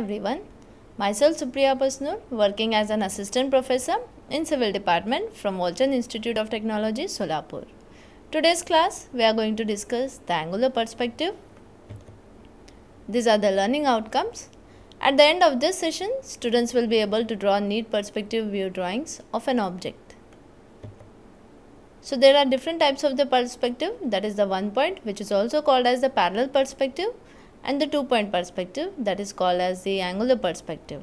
everyone myself supriya basnur working as an assistant professor in civil department from walton institute of technology solapur today's class we are going to discuss the angular perspective these are the learning outcomes at the end of this session students will be able to draw neat perspective view drawings of an object so there are different types of the perspective that is the one point which is also called as the parallel perspective and the two point perspective that is called as the angular perspective.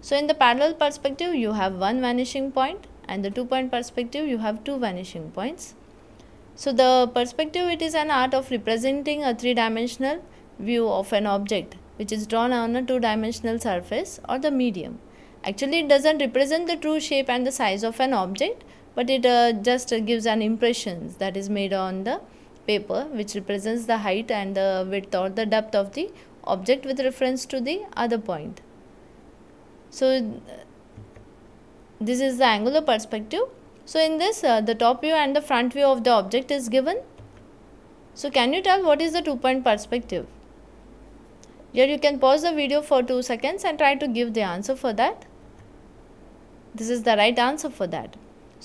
So in the parallel perspective you have one vanishing point and the two point perspective you have two vanishing points. So the perspective it is an art of representing a three dimensional view of an object which is drawn on a two dimensional surface or the medium. Actually it doesn't represent the true shape and the size of an object but it uh, just uh, gives an impression that is made on the paper which represents the height and the width or the depth of the object with reference to the other point. So this is the angular perspective. So in this uh, the top view and the front view of the object is given. So can you tell what is the two point perspective? Here you can pause the video for 2 seconds and try to give the answer for that. This is the right answer for that.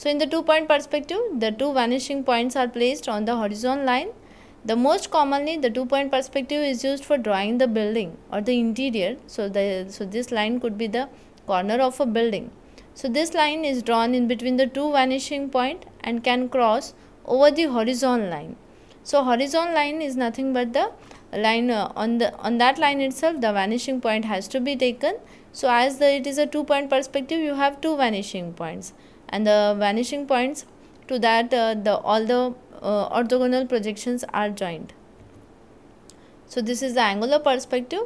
So in the two point perspective, the two vanishing points are placed on the horizon line. The most commonly the two point perspective is used for drawing the building or the interior. So, the, so this line could be the corner of a building. So this line is drawn in between the two vanishing point and can cross over the horizon line. So horizon line is nothing but the line uh, on the on that line itself the vanishing point has to be taken. So as the, it is a two point perspective you have two vanishing points and the vanishing points to that uh, the all the uh, orthogonal projections are joined so this is the angular perspective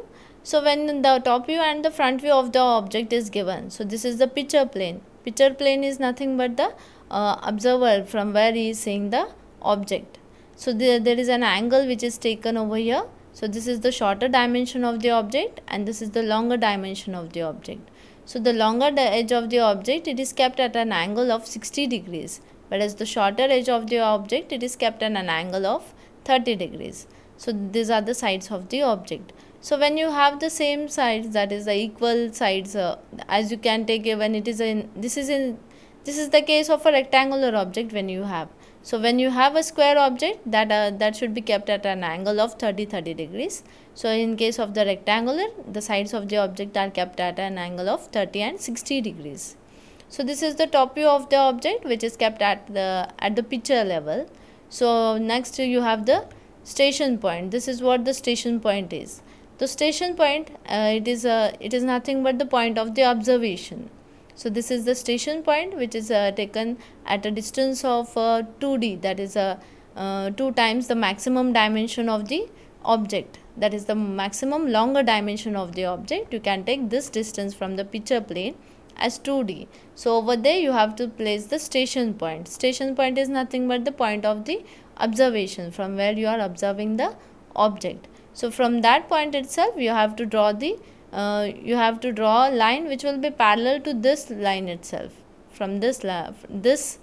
so when the top view and the front view of the object is given so this is the picture plane picture plane is nothing but the uh, observer from where he is seeing the object so there, there is an angle which is taken over here so this is the shorter dimension of the object and this is the longer dimension of the object so the longer the edge of the object, it is kept at an angle of 60 degrees, whereas the shorter edge of the object, it is kept at an angle of 30 degrees. So these are the sides of the object. So when you have the same sides, that is the equal sides, uh, as you can take when it is in, this is in, this is the case of a rectangular object when you have. So when you have a square object that uh, that should be kept at an angle of 30 30 degrees. So in case of the rectangular the sides of the object are kept at an angle of 30 and 60 degrees. So this is the top view of the object which is kept at the at the picture level. So next you have the station point. This is what the station point is. The station point uh, it is a uh, it is nothing but the point of the observation. So this is the station point which is uh, taken at a distance of 2D uh, that is a uh, uh, 2 times the maximum dimension of the object that is the maximum longer dimension of the object you can take this distance from the picture plane as 2D. So over there you have to place the station point. Station point is nothing but the point of the observation from where you are observing the object. So from that point itself you have to draw the uh, you have to draw a line which will be parallel to this line itself from this this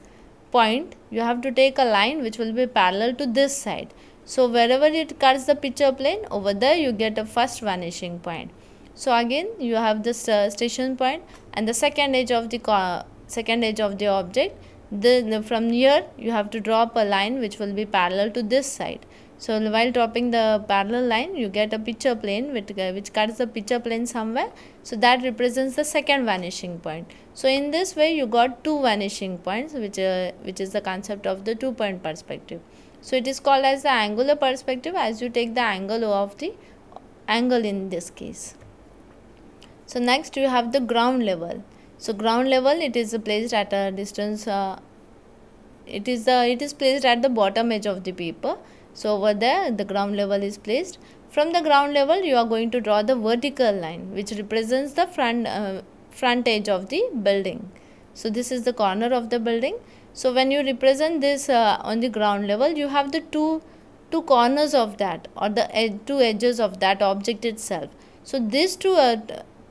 point you have to take a line which will be parallel to this side so wherever it cuts the picture plane over there you get a first vanishing point so again you have this uh, station point and the second edge of the second edge of the object the, the, from here you have to drop a line which will be parallel to this side so while dropping the parallel line, you get a picture plane which, uh, which cuts the picture plane somewhere. So that represents the second vanishing point. So in this way, you got two vanishing points, which, uh, which is the concept of the two-point perspective. So it is called as the angular perspective as you take the angle of the angle in this case. So next you have the ground level. So ground level, it is placed at a distance uh, it is the it is placed at the bottom edge of the paper so over there the ground level is placed from the ground level you are going to draw the vertical line which represents the front uh, front edge of the building so this is the corner of the building so when you represent this uh, on the ground level you have the two two corners of that or the ed two edges of that object itself so these two uh,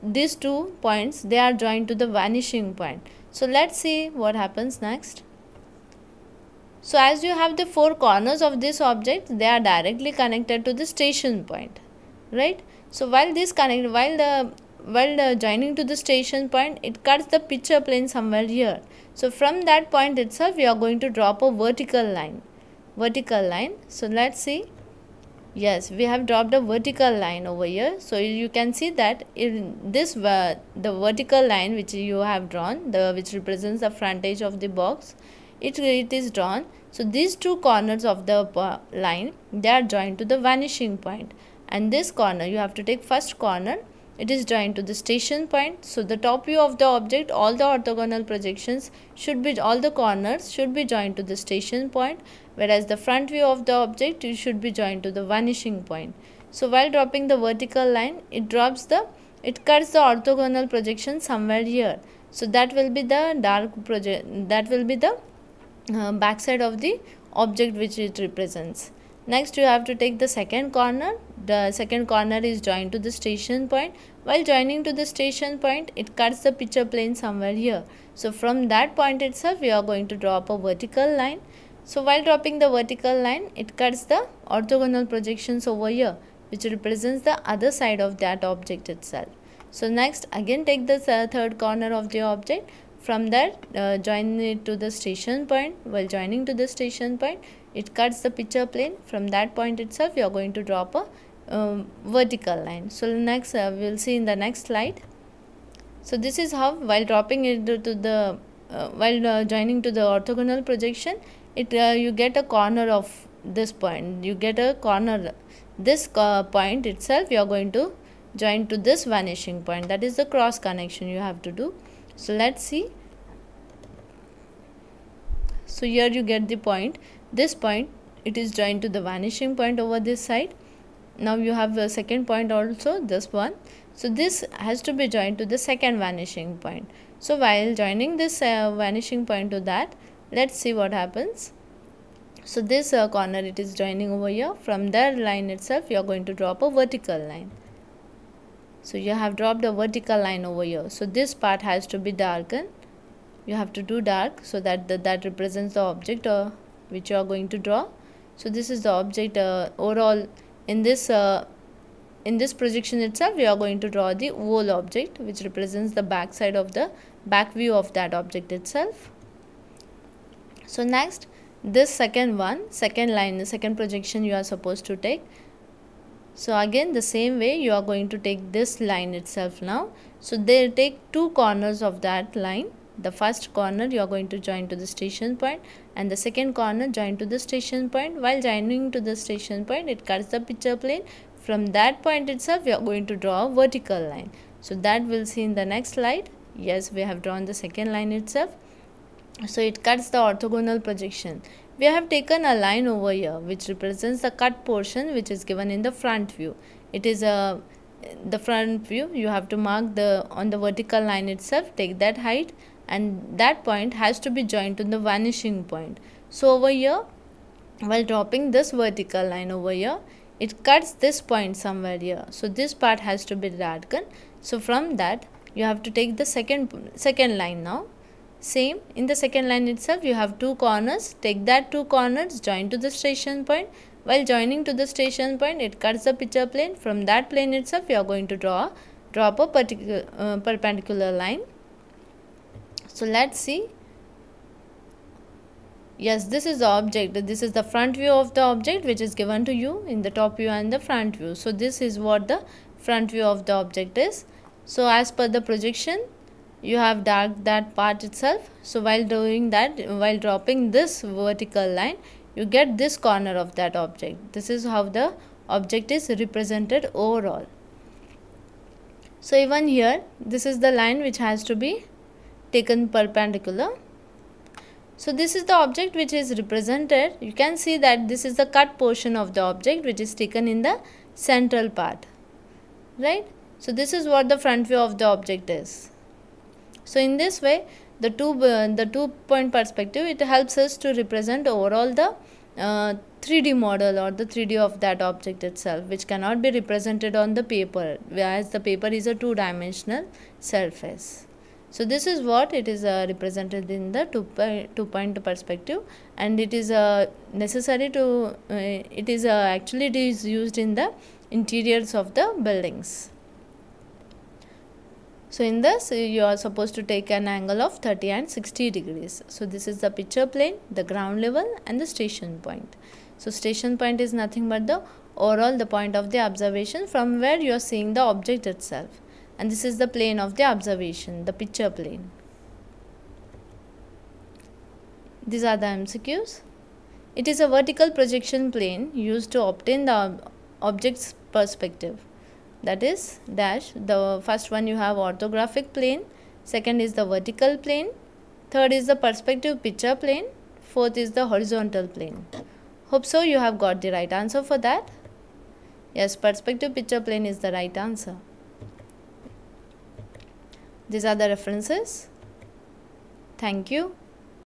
these two points they are joined to the vanishing point so let's see what happens next so as you have the four corners of this object, they are directly connected to the station point, right? So while this connect, while the while the joining to the station point, it cuts the picture plane somewhere here. So from that point itself, you are going to drop a vertical line, vertical line. So let's see. Yes, we have dropped a vertical line over here. So you can see that in this uh, the vertical line which you have drawn, the which represents the front edge of the box it, it is drawn so these two corners of the uh, line they are joined to the vanishing point and this corner you have to take first corner it is joined to the station point so the top view of the object all the orthogonal projections should be all the corners should be joined to the station point whereas the front view of the object you should be joined to the vanishing point so while dropping the vertical line it drops the it cuts the orthogonal projection somewhere here so that will be the dark project that will be the uh, backside of the object which it represents. Next you have to take the second corner. The second corner is joined to the station point. While joining to the station point, it cuts the picture plane somewhere here. So from that point itself, we are going to draw up a vertical line. So while dropping the vertical line, it cuts the orthogonal projections over here, which represents the other side of that object itself. So next, again take the third corner of the object from that uh, join it to the station point while joining to the station point it cuts the picture plane from that point itself you are going to drop a um, vertical line so next uh, we'll see in the next slide so this is how while dropping it to the uh, while uh, joining to the orthogonal projection it uh, you get a corner of this point you get a corner this uh, point itself you are going to join to this vanishing point that is the cross connection you have to do so let's see so here you get the point this point it is joined to the vanishing point over this side now you have a second point also this one so this has to be joined to the second vanishing point so while joining this uh, vanishing point to that let's see what happens so this uh, corner it is joining over here from that line itself you are going to drop a vertical line so you have dropped a vertical line over here so this part has to be darkened you have to do dark so that the, that represents the object uh, which you are going to draw so this is the object uh, overall in this uh, in this projection itself we are going to draw the whole object which represents the back side of the back view of that object itself so next this second one second line the second projection you are supposed to take so again the same way you are going to take this line itself now so they take two corners of that line the first corner you are going to join to the station point and the second corner join to the station point while joining to the station point it cuts the picture plane from that point itself you are going to draw a vertical line so that we'll see in the next slide yes we have drawn the second line itself so it cuts the orthogonal projection. We have taken a line over here which represents the cut portion which is given in the front view. It is a the front view you have to mark the on the vertical line itself take that height and that point has to be joined to the vanishing point. So over here while dropping this vertical line over here it cuts this point somewhere here. So this part has to be radken. So from that you have to take the second second line now same in the second line itself you have two corners take that two corners join to the station point while joining to the station point it cuts the picture plane from that plane itself you are going to draw draw a particular uh, perpendicular line so let's see yes this is the object this is the front view of the object which is given to you in the top view and the front view so this is what the front view of the object is so as per the projection you have dark that part itself so while doing that while dropping this vertical line you get this corner of that object this is how the object is represented overall so even here this is the line which has to be taken perpendicular so this is the object which is represented you can see that this is the cut portion of the object which is taken in the central part right so this is what the front view of the object is so in this way the two uh, the two point perspective it helps us to represent overall the uh, 3D model or the 3D of that object itself which cannot be represented on the paper whereas the paper is a two-dimensional surface. So this is what it is uh, represented in the two, point perspective and it is uh, necessary to uh, it is uh, actually it is used in the interiors of the buildings. So in this you are supposed to take an angle of 30 and 60 degrees. So this is the picture plane, the ground level and the station point. So station point is nothing but the overall the point of the observation from where you are seeing the object itself. And this is the plane of the observation, the picture plane. These are the MCQs. It is a vertical projection plane used to obtain the object's perspective that is dash the first one you have orthographic plane second is the vertical plane third is the perspective picture plane fourth is the horizontal plane hope so you have got the right answer for that yes perspective picture plane is the right answer these are the references thank you